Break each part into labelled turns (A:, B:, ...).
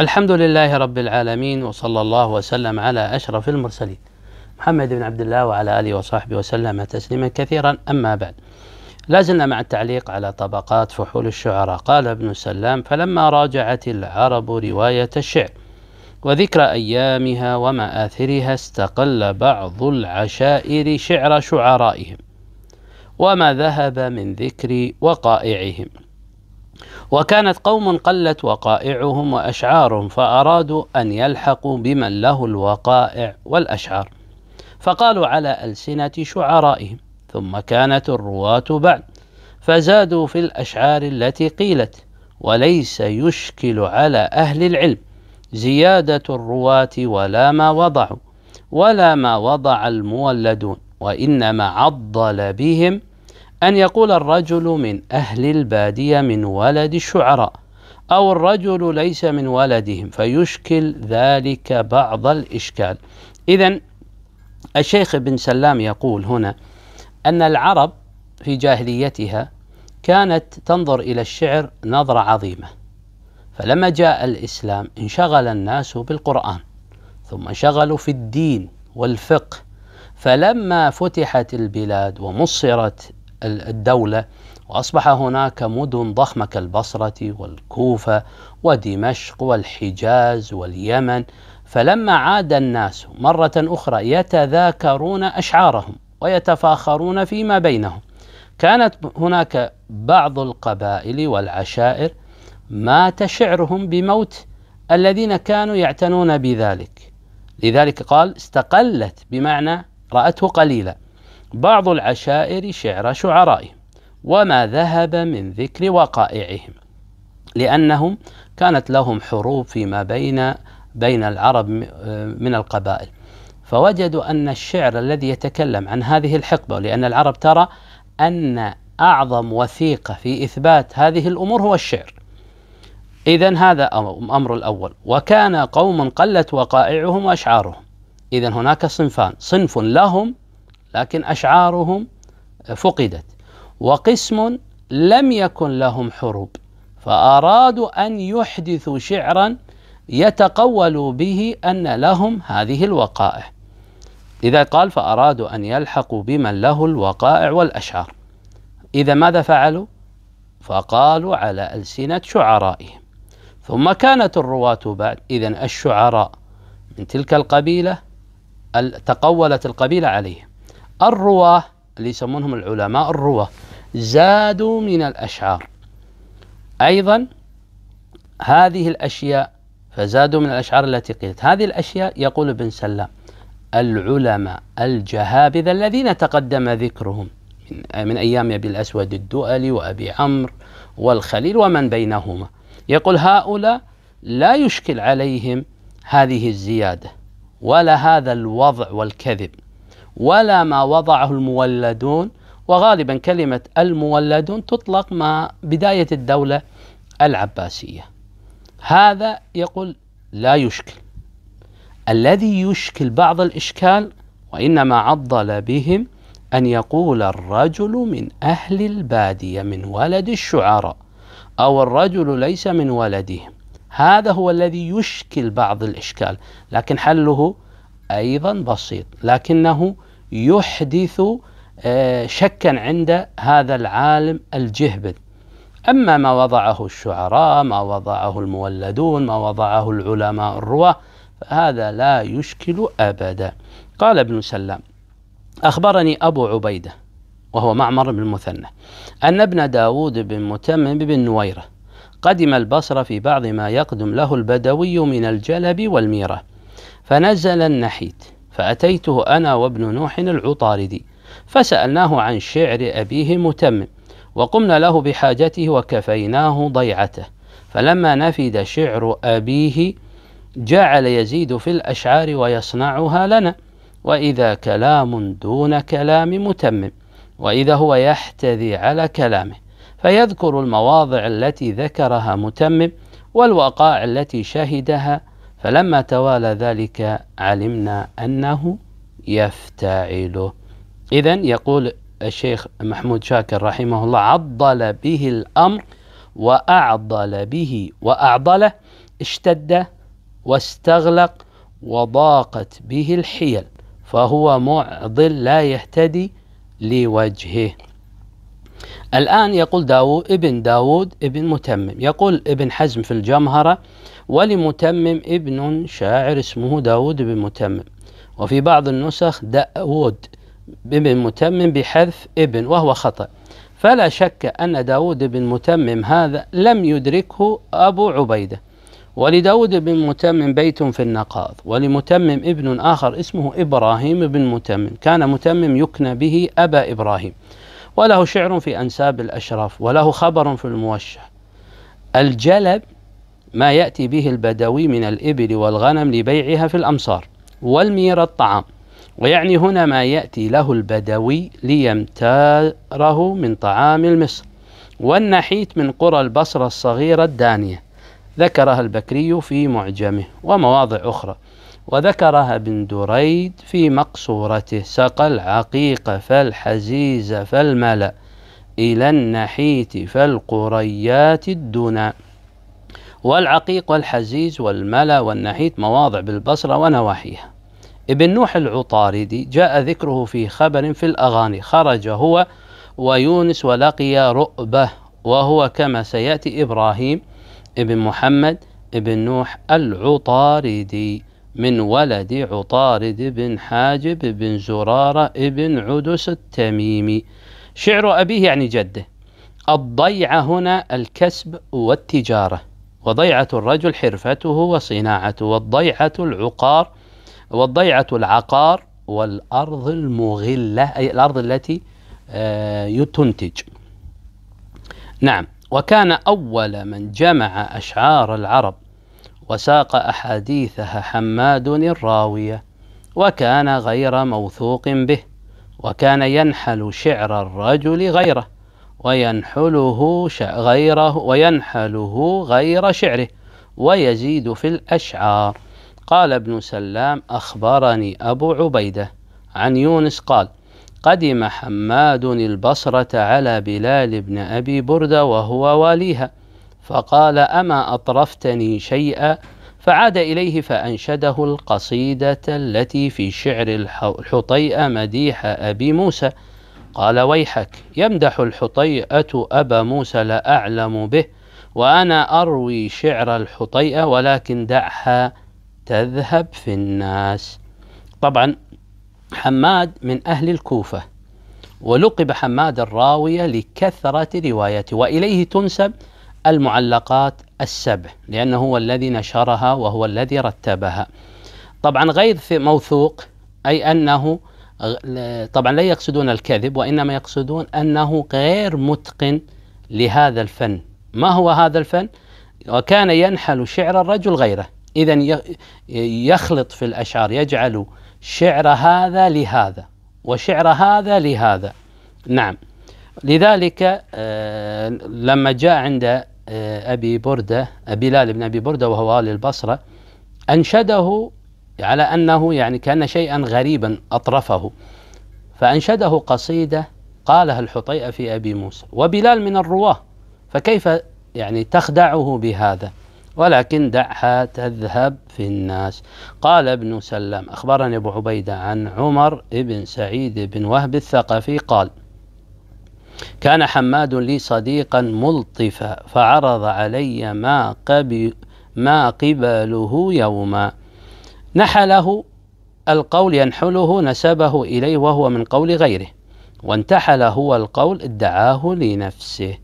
A: الحمد لله رب العالمين وصلى الله وسلم على أشرف المرسلين محمد بن عبد الله وعلى آله وصحبه وسلم تسليما كثيرا أما بعد لازلنا مع التعليق على طبقات فحول الشعراء قال ابن سلام فلما راجعت العرب رواية الشعر وذكر أيامها ومآثرها استقل بعض العشائر شعر شعرائهم وما ذهب من ذكر وقائعهم وكانت قوم قلت وقائعهم وأشعارهم فأرادوا أن يلحقوا بمن له الوقائع والأشعار فقالوا على ألسنة شعرائهم ثم كانت الرواة بعد فزادوا في الأشعار التي قيلت وليس يشكل على أهل العلم زيادة الرواة ولا ما وضعوا ولا ما وضع المولدون وإنما عضل بهم أن يقول الرجل من أهل البادية من ولد الشعراء أو الرجل ليس من ولدهم فيشكل ذلك بعض الإشكال إذا الشيخ ابن سلام يقول هنا أن العرب في جاهليتها كانت تنظر إلى الشعر نظرة عظيمة فلما جاء الإسلام انشغل الناس بالقرآن ثم انشغلوا في الدين والفقه فلما فتحت البلاد ومصرت الدولة وأصبح هناك مدن ضخمة كالبصرة والكوفة ودمشق والحجاز واليمن فلما عاد الناس مرة أخرى يتذاكرون أشعارهم ويتفاخرون فيما بينهم كانت هناك بعض القبائل والعشائر مات شعرهم بموت الذين كانوا يعتنون بذلك لذلك قال استقلت بمعنى رأته قليلا بعض العشائر شعر شعرائهم وما ذهب من ذكر وقائعهم لأنهم كانت لهم حروب فيما بين بين العرب من القبائل فوجدوا أن الشعر الذي يتكلم عن هذه الحقبة لأن العرب ترى أن أعظم وثيقة في إثبات هذه الأمور هو الشعر إذا هذا أمر الأول وكان قوم قلت وقائعهم وأشعارهم إذا هناك صنفان صنف لهم لكن أشعارهم فقدت وقسم لم يكن لهم حروب فأرادوا أن يحدثوا شعرا يتقولوا به أن لهم هذه الوقائع إذا قال فأرادوا أن يلحقوا بمن له الوقائع والأشعار إذا ماذا فعلوا؟ فقالوا على ألسنة شعرائهم ثم كانت الرواة بعد إذا الشعراء من تلك القبيلة تقولت القبيلة عليهم الرواه اللي يسمونهم العلماء الرواه زادوا من الأشعار أيضا هذه الأشياء فزادوا من الأشعار التي قيلت هذه الأشياء يقول ابن سلام العلماء الجهابذة الذين تقدم ذكرهم من أيام أبي الأسود الدؤلي وأبي عمرو والخليل ومن بينهما يقول هؤلاء لا يشكل عليهم هذه الزيادة ولا هذا الوضع والكذب ولا ما وضعه المولدون وغالبا كلمة المولدون تطلق مع بداية الدولة العباسية هذا يقول لا يشكل الذي يشكل بعض الإشكال وإنما عضل بهم أن يقول الرجل من أهل البادية من ولد الشعراء أو الرجل ليس من ولدهم هذا هو الذي يشكل بعض الإشكال لكن حله أيضا بسيط لكنه يحدث آه، شكا عند هذا العالم الجهبذ أما ما وضعه الشعراء ما وضعه المولدون ما وضعه العلماء الرواة فهذا لا يشكل أبدا قال ابن سلام أخبرني أبو عبيدة وهو معمر بن المثنى أن ابن داود بن متمم بن نويرة قدم البصرة في بعض ما يقدم له البدوي من الجلب والميرة فنزل النحيت فأتيته أنا وابن نوح العطاردي فسألناه عن شعر أبيه متمم وقمنا له بحاجته وكفيناه ضيعته فلما نفد شعر أبيه جعل يزيد في الأشعار ويصنعها لنا وإذا كلام دون كلام متمم وإذا هو يحتذي على كلامه فيذكر المواضع التي ذكرها متمم والوقائع التي شهدها فلما توالى ذلك علمنا أنه يفتعله إذا يقول الشيخ محمود شاكر رحمه الله عضل به الأمر وأعضل به وأعضله اشتد واستغلق وضاقت به الحيل فهو معضل لا يهتدي لوجهه الآن يقول داوود ابن داوود ابن متمم يقول ابن حزم في الجمهرة ولمتمم ابن شاعر اسمه داوود بن متمم وفي بعض النسخ داوود بن متمم بحذف ابن وهو خطأ فلا شك أن داوود بن متمم هذا لم يدركه أبو عبيدة ولداود بن متمم بيت في النقاض ولمتمم ابن آخر اسمه إبراهيم بن متمم كان متمم يكنى به أبا إبراهيم وله شعر في أنساب الأشراف وله خبر في الموشح الجلب ما يأتي به البدوي من الإبل والغنم لبيعها في الأمصار والمير الطعام ويعني هنا ما يأتي له البدوي ليمتاره من طعام المصر والنحيت من قرى البصرة الصغيرة الدانية ذكرها البكري في معجمه ومواضع أخرى وذكرها ابن دريد في مقصورته سقى العقيق فالحزيز فالملأ إلى النحيت فالقريات الدنا والعقيق والحزيز والملأ والنحيت مواضع بالبصرة ونواحيها ابن نوح العطاردي جاء ذكره في خبر في الأغاني خرج هو ويونس ولقي رؤبة وهو كما سيأتي إبراهيم ابن محمد ابن نوح العطاردي من ولد عطارد بن حاجب بن زرارة بن عدس التميمي شعر أبيه يعني جده الضيعة هنا الكسب والتجارة وضيعة الرجل حرفته وصناعته والضيعة العقار والضيعة العقار والأرض المغلة أي الأرض التي آه، تنتج نعم وكان أول من جمع أشعار العرب وساق أحاديثها حماد الراوية وكان غير موثوق به وكان ينحل شعر الرجل غيره وينحله غيره وينحله غير شعره ويزيد في الأشعار قال ابن سلام أخبرني أبو عبيدة عن يونس قال قدم حماد البصرة على بلال بن أبي بردة وهو واليها فقال أما أطرفتني شيئا فعاد إليه فأنشده القصيدة التي في شعر الحطيئة مديح أبي موسى قال ويحك يمدح الحطيئة أبا موسى لا أعلم به وأنا أروي شعر الحطيئة ولكن دعها تذهب في الناس طبعا حماد من أهل الكوفة ولقب حماد الراوية لكثرة روايته وإليه تنسب المعلقات السبع لأنه هو الذي نشرها وهو الذي رتبها طبعا غير في موثوق أي أنه طبعا لا يقصدون الكذب وإنما يقصدون أنه غير متقن لهذا الفن ما هو هذا الفن وكان ينحل شعر الرجل غيره إذا يخلط في الأشعار يجعل شعر هذا لهذا وشعر هذا لهذا نعم لذلك آه، لما جاء عند آه، أبي بردة بلال بن أبي بردة وهو البصرة أنشده على أنه يعني كان شيئا غريبا أطرفه فأنشده قصيدة قالها الحطيئة في أبي موسى وبلال من الرواة فكيف يعني تخدعه بهذا ولكن دعها تذهب في الناس قال ابن سلام أخبرني أبو عبيدة عن عمر بن سعيد بن وهب الثقفي قال كان حماد لي صديقا ملطفا فعرض علي ما قبل ما قبله يوما نحله القول ينحله نسبه إليه وهو من قول غيره وانتحل هو القول ادعاه لنفسه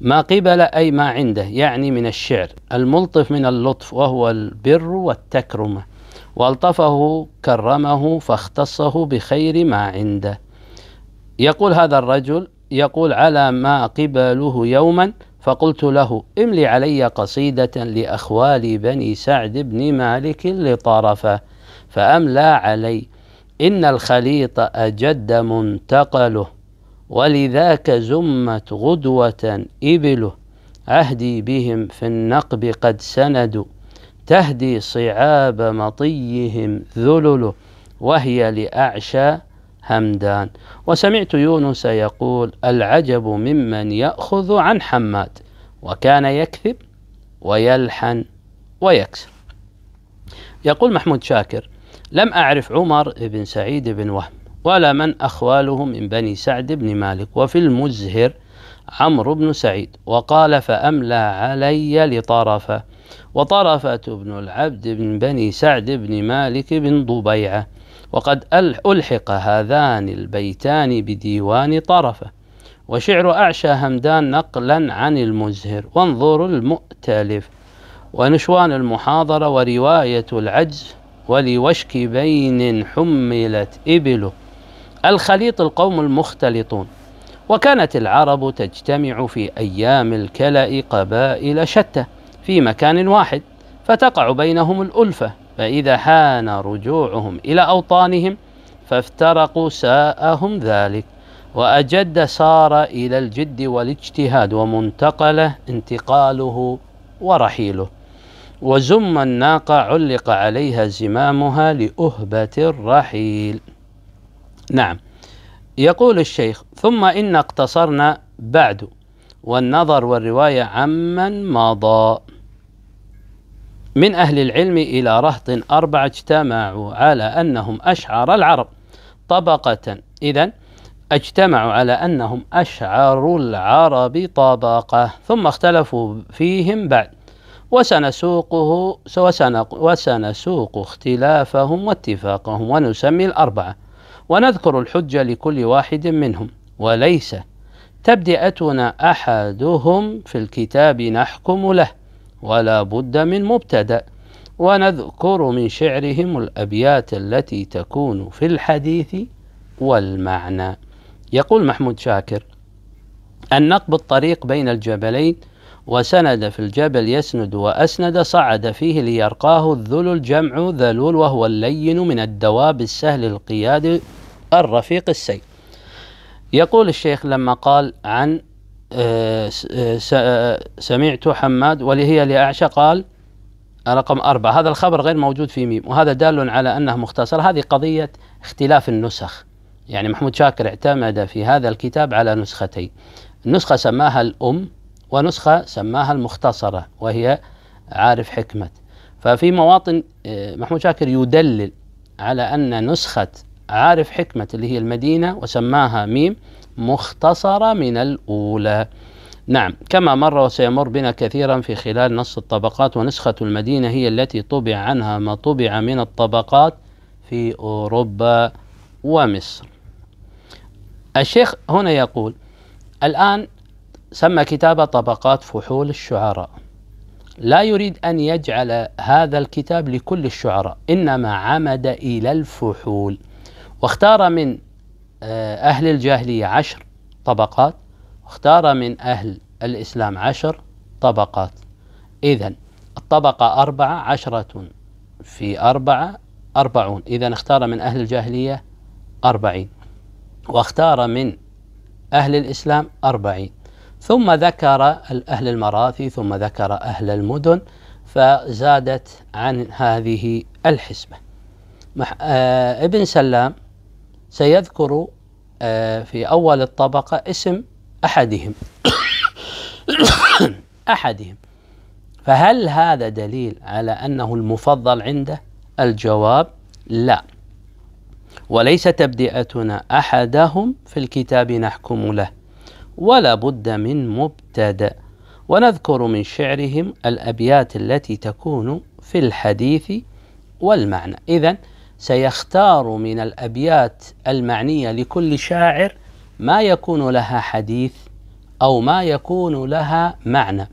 A: ما قبل أي ما عنده يعني من الشعر الملطف من اللطف وهو البر والتكرمة وألطفه كرمه فاختصه بخير ما عنده يقول هذا الرجل يقول على ما قبله يوما فقلت له املي علي قصيدة لأخوال بني سعد بن مالك لطرفة فأملى علي إن الخليط أجد منتقله ولذاك زمت غدوة إبله عهدي بهم في النقب قد سندوا تهدي صعاب مطيهم ذلله وهي لأعشى همدان وسمعت يونس يقول العجب ممن يأخذ عن حماد وكان يكذب ويلحن ويكسر يقول محمود شاكر لم أعرف عمر بن سعيد بن وهم ولا من أخواله من بني سعد بن مالك وفي المزهر عمرو بن سعيد وقال فأملى علي لطرفة وطرفة بن العبد بن بني سعد بن مالك بن ضبيعة وقد ألحق هذان البيتان بديوان طرفة وشعر أعشى همدان نقلا عن المزهر وانظر المؤتلف ونشوان المحاضرة ورواية العجز ولوشك بين حملت إبله الخليط القوم المختلطون وكانت العرب تجتمع في أيام الكلأ قبائل شتى في مكان واحد فتقع بينهم الألفة فإذا حان رجوعهم إلى أوطانهم فافترقوا ساءهم ذلك وأجد سار إلى الجد والاجتهاد ومنتقله انتقاله ورحيله وزم الناقة علق عليها زمامها لأهبة الرحيل نعم يقول الشيخ ثم إن اقتصرنا بعد والنظر والرواية عمن مضى من أهل العلم إلى رهط أربعة اجتمعوا على أنهم أشعر العرب طبقة إذا اجتمعوا على أنهم أشعر العرب طبقة ثم اختلفوا فيهم بعد وسنسوقه وسنسوق اختلافهم واتفاقهم ونسمي الأربعة ونذكر الحجة لكل واحد منهم وليس تبدئتنا أحدهم في الكتاب نحكم له ولا بد من مبتدأ ونذكر من شعرهم الأبيات التي تكون في الحديث والمعنى يقول محمود شاكر النقب الطريق بين الجبلين وسند في الجبل يسند وأسند صعد فيه ليرقاه الذلل جمع ذلول وهو اللين من الدواب السهل القياد الرفيق السير يقول الشيخ لما قال عن سمعت حماد ولهي لأعشى قال رقم أربعة هذا الخبر غير موجود في ميم وهذا دال على أنه مختصر هذه قضية اختلاف النسخ يعني محمود شاكر اعتمد في هذا الكتاب على نسختين نسخة سماها الأم ونسخة سماها المختصرة وهي عارف حكمة ففي مواطن آه، محمود شاكر يدلل على أن نسخة عارف حكمة اللي هي المدينة وسماها ميم مختصرة من الأولى نعم كما مر وسيمر بنا كثيرا في خلال نص الطبقات ونسخة المدينة هي التي طبع عنها ما طبع من الطبقات في أوروبا ومصر الشيخ هنا يقول الآن سمى كتاب طبقات فحول الشعراء لا يريد أن يجعل هذا الكتاب لكل الشعراء إنما عمد إلى الفحول واختار من آه، أهل الجاهلية عشر طبقات اختار من أهل الإسلام عشر طبقات إذا الطبقة أربعة عشرة في أربعة أربعون إذا اختار من أهل الجاهلية أربعين واختار من أهل الإسلام أربعين ثم ذكر أهل المراثي ثم ذكر أهل المدن فزادت عن هذه الحسبة آه، ابن سلام سيذكر آه، في أول الطبقة اسم أحدهم أحدهم فهل هذا دليل على أنه المفضل عنده الجواب لا وليس تبدئتنا أحدهم في الكتاب نحكم له ولا بد من مبتدأ ونذكر من شعرهم الأبيات التي تكون في الحديث والمعنى إذا سيختار من الابيات المعنيه لكل شاعر ما يكون لها حديث او ما يكون لها معنى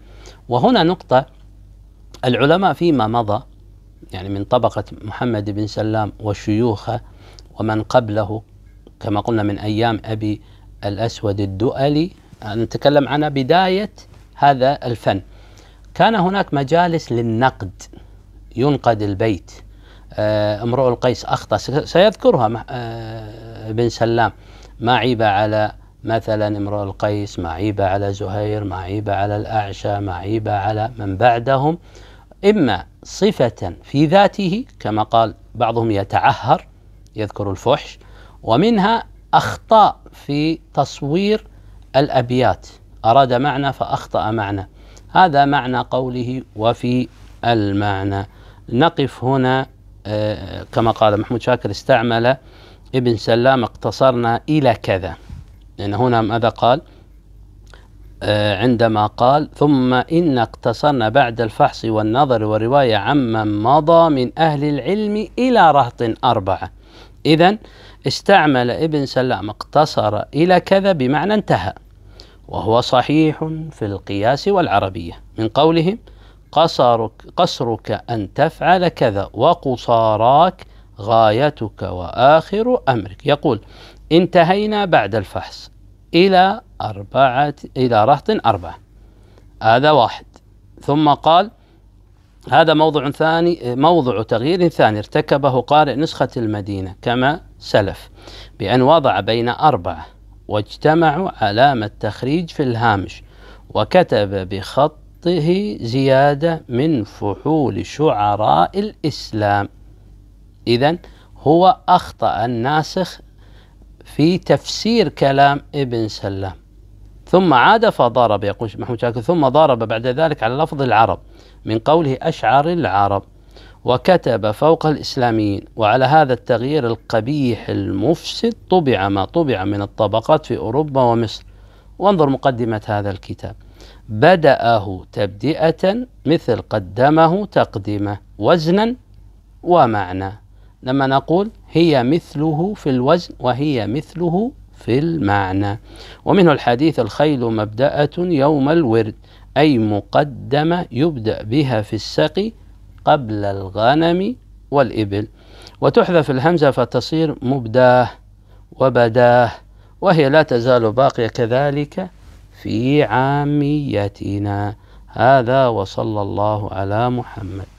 A: وهنا نقطه العلماء فيما مضى يعني من طبقه محمد بن سلام وشيوخه ومن قبله كما قلنا من ايام ابي الاسود الدؤلي نتكلم عن بدايه هذا الفن كان هناك مجالس للنقد ينقد البيت آه، امرؤ القيس اخطا سيذكرها ابن آه، سلام ما عيب على مثلا امرؤ القيس ما عيب على زهير ما عيب على الاعشى ما عيب على من بعدهم اما صفه في ذاته كما قال بعضهم يتعهر يذكر الفحش ومنها اخطاء في تصوير الابيات اراد معنى فاخطا معنى هذا معنى قوله وفي المعنى نقف هنا آه، كما قال محمود شاكر استعمل ابن سلام اقتصرنا إلى كذا لأن يعني هنا ماذا قال آه، عندما قال ثم إن اقتصرنا بعد الفحص والنظر والرواية عمن مضى من أهل العلم إلى رهط أربعة إذا استعمل ابن سلام اقتصر إلى كذا بمعنى انتهى وهو صحيح في القياس والعربية من قولهم قصرك قصرك أن تفعل كذا وقصاراك غايتك وآخر أمرك يقول انتهينا بعد الفحص إلى أربعة إلى رهط أربعة هذا واحد ثم قال هذا موضع ثاني موضع تغيير ثاني ارتكبه قارئ نسخة المدينة كما سلف بأن وضع بين أربعة واجتمعوا علامة تخريج في الهامش وكتب بخط وسقطه زيادة من فحول شعراء الإسلام إذا هو أخطأ الناسخ في تفسير كلام ابن سلام ثم عاد فضرب يقول محمود شاكر ثم ضرب بعد ذلك على لفظ العرب من قوله أشعر العرب وكتب فوق الإسلاميين وعلى هذا التغيير القبيح المفسد طبع ما طبع من الطبقات في أوروبا ومصر وانظر مقدمة هذا الكتاب بدأه تبدئة مثل قدمه تقدمه وزنا ومعنى لما نقول هي مثله في الوزن وهي مثله في المعنى ومنه الحديث الخيل مبدأة يوم الورد أي مقدمة يبدأ بها في السقي قبل الغنم والإبل وتحذف الهمزة فتصير مبداه وبداه وهي لا تزال باقية كذلك في عاميتنا هذا وصلى الله على محمد